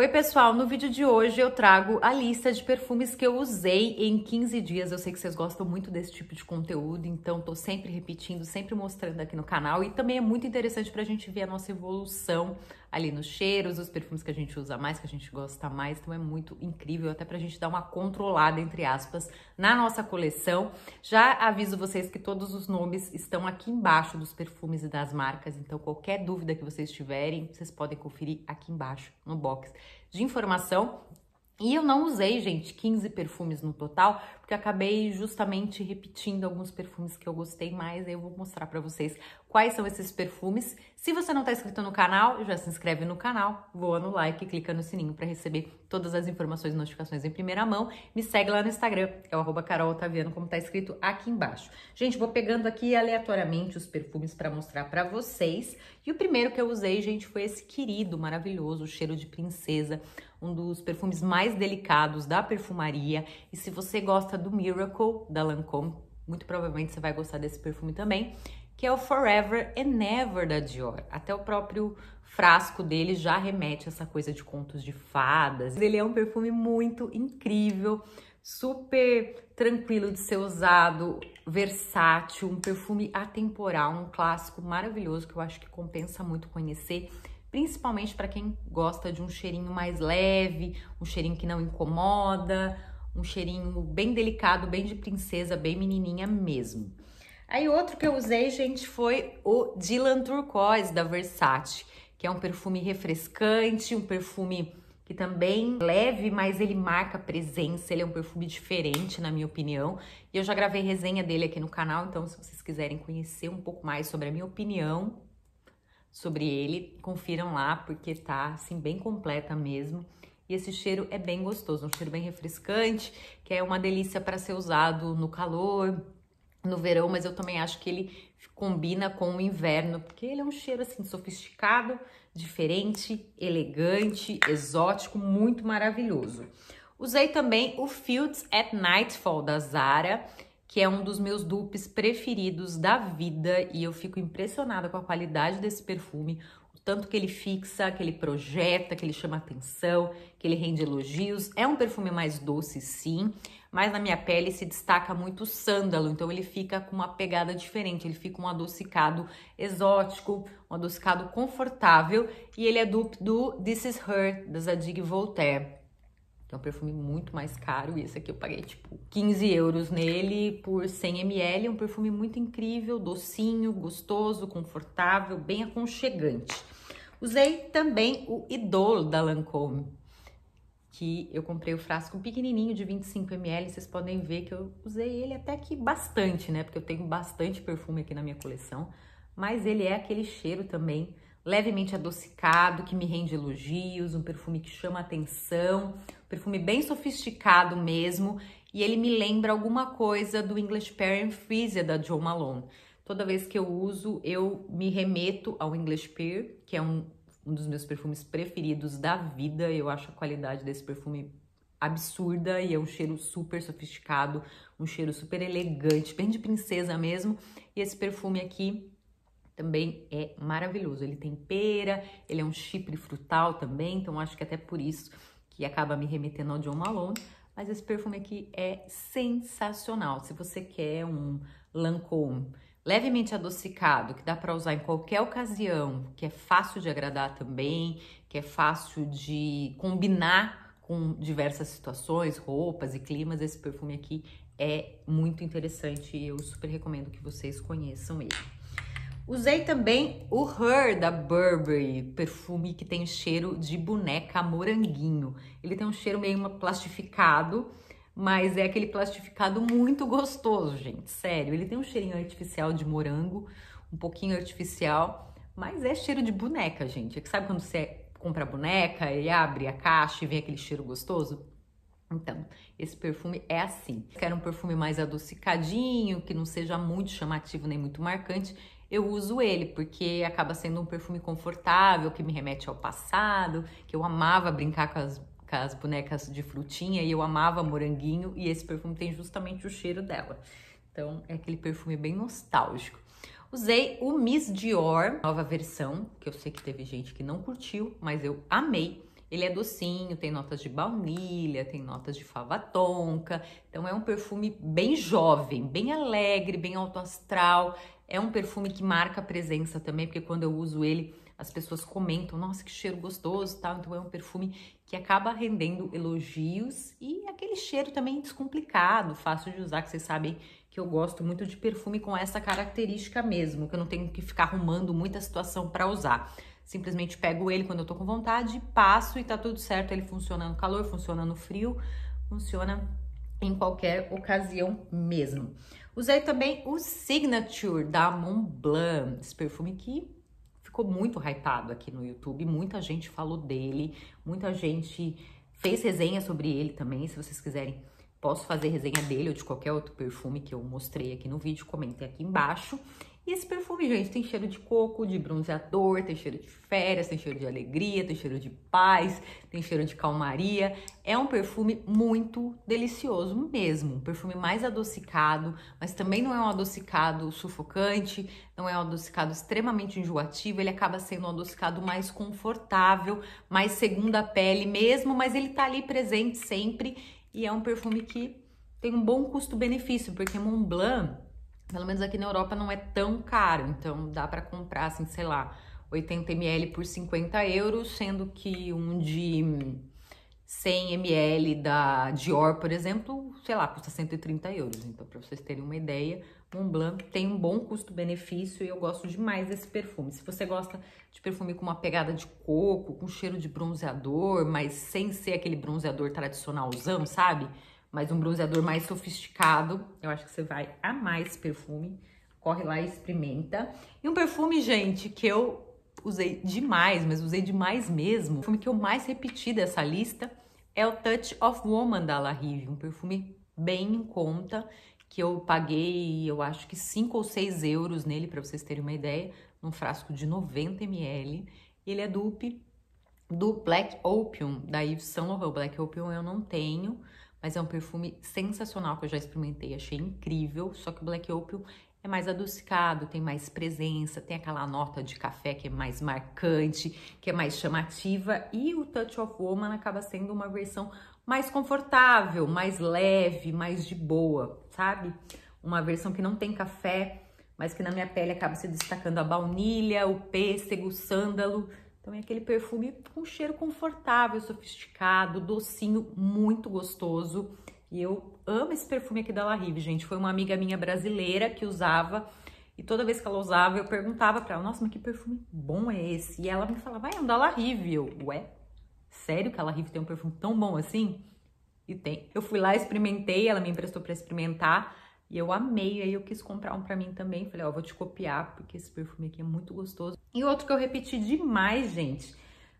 Oi, pessoal! No vídeo de hoje eu trago a lista de perfumes que eu usei em 15 dias. Eu sei que vocês gostam muito desse tipo de conteúdo, então tô sempre repetindo, sempre mostrando aqui no canal. E também é muito interessante pra gente ver a nossa evolução, ali nos cheiros, os perfumes que a gente usa mais, que a gente gosta mais. Então é muito incrível, até pra gente dar uma controlada, entre aspas, na nossa coleção. Já aviso vocês que todos os nomes estão aqui embaixo dos perfumes e das marcas. Então qualquer dúvida que vocês tiverem, vocês podem conferir aqui embaixo no box de informação. E eu não usei, gente, 15 perfumes no total, porque acabei justamente repetindo alguns perfumes que eu gostei mais. Eu vou mostrar para vocês quais são esses perfumes. Se você não está inscrito no canal, já se inscreve no canal, voa no like, clica no sininho para receber todas as informações e notificações em primeira mão. Me segue lá no Instagram, é o arroba carolotaviano, como está escrito aqui embaixo. Gente, vou pegando aqui aleatoriamente os perfumes para mostrar para vocês. E o primeiro que eu usei, gente, foi esse querido, maravilhoso, cheiro de princesa um dos perfumes mais delicados da perfumaria. E se você gosta do Miracle da Lancôme, muito provavelmente você vai gostar desse perfume também, que é o Forever and Never da Dior. Até o próprio frasco dele já remete a essa coisa de contos de fadas. Ele é um perfume muito incrível, super tranquilo de ser usado, versátil, um perfume atemporal, um clássico maravilhoso que eu acho que compensa muito conhecer principalmente para quem gosta de um cheirinho mais leve, um cheirinho que não incomoda, um cheirinho bem delicado, bem de princesa, bem menininha mesmo. Aí outro que eu usei, gente, foi o Dylan Turquoise da Versace, que é um perfume refrescante, um perfume que também leve, mas ele marca presença, ele é um perfume diferente, na minha opinião. E eu já gravei resenha dele aqui no canal, então se vocês quiserem conhecer um pouco mais sobre a minha opinião, sobre ele. Confiram lá, porque tá assim bem completa mesmo. E esse cheiro é bem gostoso, um cheiro bem refrescante, que é uma delícia para ser usado no calor, no verão, mas eu também acho que ele combina com o inverno, porque ele é um cheiro assim sofisticado, diferente, elegante, exótico, muito maravilhoso. Usei também o Fields at Nightfall da Zara, que é um dos meus dupes preferidos da vida e eu fico impressionada com a qualidade desse perfume, o tanto que ele fixa, que ele projeta, que ele chama atenção, que ele rende elogios. É um perfume mais doce, sim, mas na minha pele se destaca muito o sândalo, então ele fica com uma pegada diferente, ele fica um adocicado exótico, um adocicado confortável e ele é dupe do This Is Her, da Zadig Voltaire é então, um perfume muito mais caro. E esse aqui eu paguei, tipo, 15 euros nele por 100 ml. É um perfume muito incrível, docinho, gostoso, confortável, bem aconchegante. Usei também o Idol da Lancôme, que eu comprei o frasco pequenininho de 25 ml. Vocês podem ver que eu usei ele até que bastante, né? Porque eu tenho bastante perfume aqui na minha coleção. Mas ele é aquele cheiro também levemente adocicado, que me rende elogios, um perfume que chama atenção, um perfume bem sofisticado mesmo, e ele me lembra alguma coisa do English Pear and Freezer da Jo Malone. Toda vez que eu uso, eu me remeto ao English Pear, que é um, um dos meus perfumes preferidos da vida. Eu acho a qualidade desse perfume absurda e é um cheiro super sofisticado, um cheiro super elegante, bem de princesa mesmo. E esse perfume aqui também é maravilhoso. Ele tem pera, ele é um chipre frutal também, então acho que até por isso que acaba me remetendo ao John Malone. Mas esse perfume aqui é sensacional. Se você quer um Lancôme levemente adocicado, que dá para usar em qualquer ocasião, que é fácil de agradar também, que é fácil de combinar com diversas situações, roupas e climas, esse perfume aqui é muito interessante e eu super recomendo que vocês conheçam ele. Usei também o Her da Burberry, perfume que tem cheiro de boneca moranguinho. Ele tem um cheiro meio plastificado, mas é aquele plastificado muito gostoso, gente. Sério, ele tem um cheirinho artificial de morango, um pouquinho artificial, mas é cheiro de boneca, gente. É que sabe quando você compra boneca e abre a caixa e vem aquele cheiro gostoso? Então, esse perfume é assim. Quero um perfume mais adocicadinho, que não seja muito chamativo nem muito marcante eu uso ele, porque acaba sendo um perfume confortável, que me remete ao passado, que eu amava brincar com as, com as bonecas de frutinha e eu amava moranguinho, e esse perfume tem justamente o cheiro dela. Então, é aquele perfume bem nostálgico. Usei o Miss Dior, nova versão, que eu sei que teve gente que não curtiu, mas eu amei. Ele é docinho, tem notas de baunilha, tem notas de fava tonka. Então é um perfume bem jovem, bem alegre, bem alto astral. É um perfume que marca a presença também, porque quando eu uso ele, as pessoas comentam, nossa, que cheiro gostoso tal. Então é um perfume que acaba rendendo elogios e aquele cheiro também descomplicado, fácil de usar, que vocês sabem que eu gosto muito de perfume com essa característica mesmo, que eu não tenho que ficar arrumando muita situação para usar. Simplesmente pego ele quando eu tô com vontade, passo e tá tudo certo. Ele funciona no calor, funciona no frio, funciona em qualquer ocasião mesmo. Usei também o Signature da Montblanc, esse perfume que ficou muito hypado aqui no YouTube, muita gente falou dele, muita gente fez resenha sobre ele também, se vocês quiserem posso fazer resenha dele ou de qualquer outro perfume que eu mostrei aqui no vídeo, comentem aqui embaixo. E esse perfume, gente, tem cheiro de coco, de bronzeador, tem cheiro de férias, tem cheiro de alegria, tem cheiro de paz, tem cheiro de calmaria. É um perfume muito delicioso mesmo. Um perfume mais adocicado, mas também não é um adocicado sufocante, não é um adocicado extremamente enjoativo. Ele acaba sendo um adocicado mais confortável, mais segundo a pele mesmo, mas ele tá ali presente sempre. E é um perfume que tem um bom custo-benefício, porque Montblanc pelo menos aqui na Europa não é tão caro, então dá para comprar, assim, sei lá, 80 ml por 50 euros, sendo que um de 100 ml da Dior, por exemplo, sei lá, custa 130 euros. Então, para vocês terem uma ideia, Montblanc tem um bom custo-benefício e eu gosto demais desse perfume. Se você gosta de perfume com uma pegada de coco, com cheiro de bronzeador, mas sem ser aquele bronzeador tradicionalzão, sabe? mas um bronzeador mais sofisticado. Eu acho que você vai amar esse perfume. Corre lá e experimenta. E um perfume, gente, que eu usei demais, mas usei demais mesmo. O perfume que eu mais repeti dessa lista é o Touch of Woman da La Rive, um perfume bem em conta que eu paguei, eu acho que 5 ou 6 euros nele, para vocês terem uma ideia, num frasco de 90 ml. Ele é dupe do Black Opium, da Yves Saint Laurent. Black Opium eu não tenho, mas é um perfume sensacional que eu já experimentei, achei incrível. Só que o Black Opium é mais adocicado, tem mais presença, tem aquela nota de café que é mais marcante, que é mais chamativa. E o Touch of Woman acaba sendo uma versão mais confortável, mais leve, mais de boa, sabe? Uma versão que não tem café, mas que na minha pele acaba se destacando a baunilha, o pêssego, o sândalo. Então é aquele perfume com cheiro confortável, sofisticado, docinho, muito gostoso. E eu amo esse perfume aqui da La Rive, gente. Foi uma amiga minha brasileira que usava. E toda vez que ela usava, eu perguntava pra ela, nossa, mas que perfume bom é esse? E ela me falava, vai, ah, é um da La Rive. Eu, ué, sério que a La Rive tem um perfume tão bom assim? E tem. Eu fui lá, experimentei, ela me emprestou para experimentar. E eu amei, aí eu quis comprar um para mim também. Falei, ó, oh, vou te copiar, porque esse perfume aqui é muito gostoso. E outro que eu repeti demais, gente,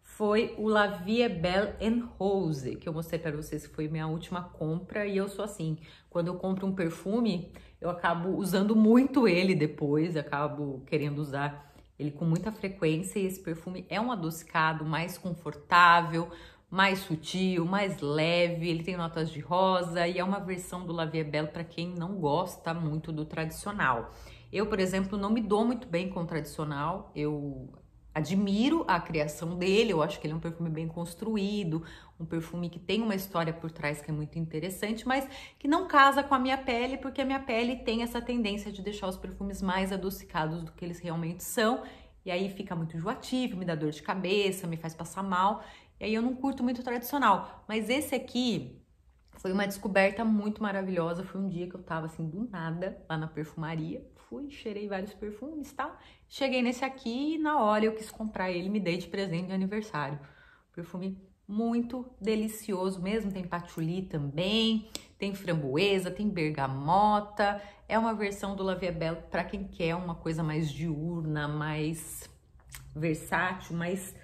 foi o La Vie Belle and Rose, que eu mostrei para vocês que foi minha última compra. E eu sou assim, quando eu compro um perfume, eu acabo usando muito ele depois, acabo querendo usar ele com muita frequência. E esse perfume é um adocicado mais confortável, mais sutil, mais leve, ele tem notas de rosa e é uma versão do Lavie Belle para quem não gosta muito do tradicional. Eu, por exemplo, não me dou muito bem com o tradicional, eu admiro a criação dele, eu acho que ele é um perfume bem construído, um perfume que tem uma história por trás que é muito interessante, mas que não casa com a minha pele, porque a minha pele tem essa tendência de deixar os perfumes mais adocicados do que eles realmente são, e aí fica muito enjoativo, me dá dor de cabeça, me faz passar mal. E aí eu não curto muito tradicional. Mas esse aqui foi uma descoberta muito maravilhosa. Foi um dia que eu tava assim, do nada, lá na perfumaria. Fui, cheirei vários perfumes tá? tal. Cheguei nesse aqui e na hora eu quis comprar ele, me dei de presente de aniversário. Perfume muito delicioso mesmo. Tem patchouli também, tem framboesa, tem bergamota. É uma versão do Lavia para quem quer uma coisa mais diurna, mais versátil, mais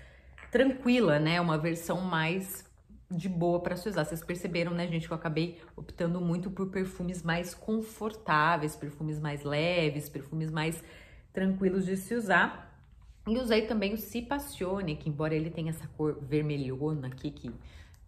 tranquila, né? Uma versão mais de boa para se usar. Vocês perceberam, né, gente, que eu acabei optando muito por perfumes mais confortáveis, perfumes mais leves, perfumes mais tranquilos de se usar. E usei também o Passione, que embora ele tenha essa cor vermelhona aqui, que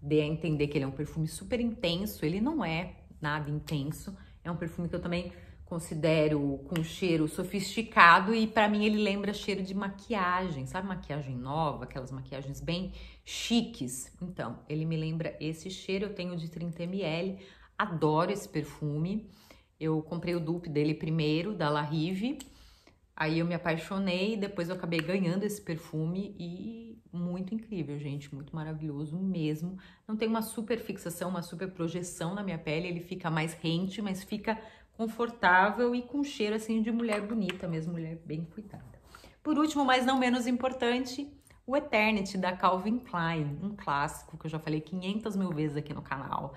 dê a entender que ele é um perfume super intenso, ele não é nada intenso. É um perfume que eu também considero com cheiro sofisticado e para mim ele lembra cheiro de maquiagem, sabe maquiagem nova, aquelas maquiagens bem chiques. Então, ele me lembra esse cheiro, eu tenho de 30 ml, adoro esse perfume. Eu comprei o dupe dele primeiro da La Rive. Aí eu me apaixonei, depois eu acabei ganhando esse perfume e muito incrível, gente, muito maravilhoso mesmo. Não tem uma super fixação, uma super projeção na minha pele, ele fica mais rente, mas fica confortável e com cheiro assim de mulher bonita mesmo, mulher bem cuidada. Por último, mas não menos importante, o Eternity da Calvin Klein, um clássico que eu já falei 500 mil vezes aqui no canal,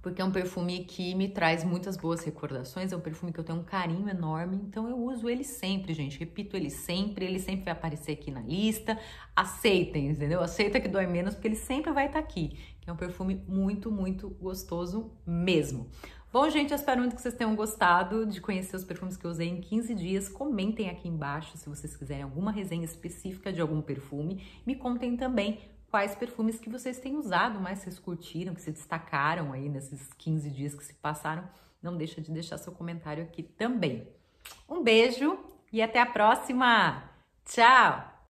porque é um perfume que me traz muitas boas recordações, é um perfume que eu tenho um carinho enorme, então eu uso ele sempre, gente. Repito ele sempre, ele sempre vai aparecer aqui na lista. Aceitem, entendeu? Aceita que dói menos, porque ele sempre vai estar tá aqui. é um perfume muito, muito gostoso mesmo. Bom, gente, eu espero muito que vocês tenham gostado de conhecer os perfumes que eu usei em 15 dias. Comentem aqui embaixo se vocês quiserem alguma resenha específica de algum perfume. Me contem também quais perfumes que vocês têm usado, mais vocês curtiram, que se destacaram aí nesses 15 dias que se passaram. Não deixa de deixar seu comentário aqui também. Um beijo e até a próxima! Tchau!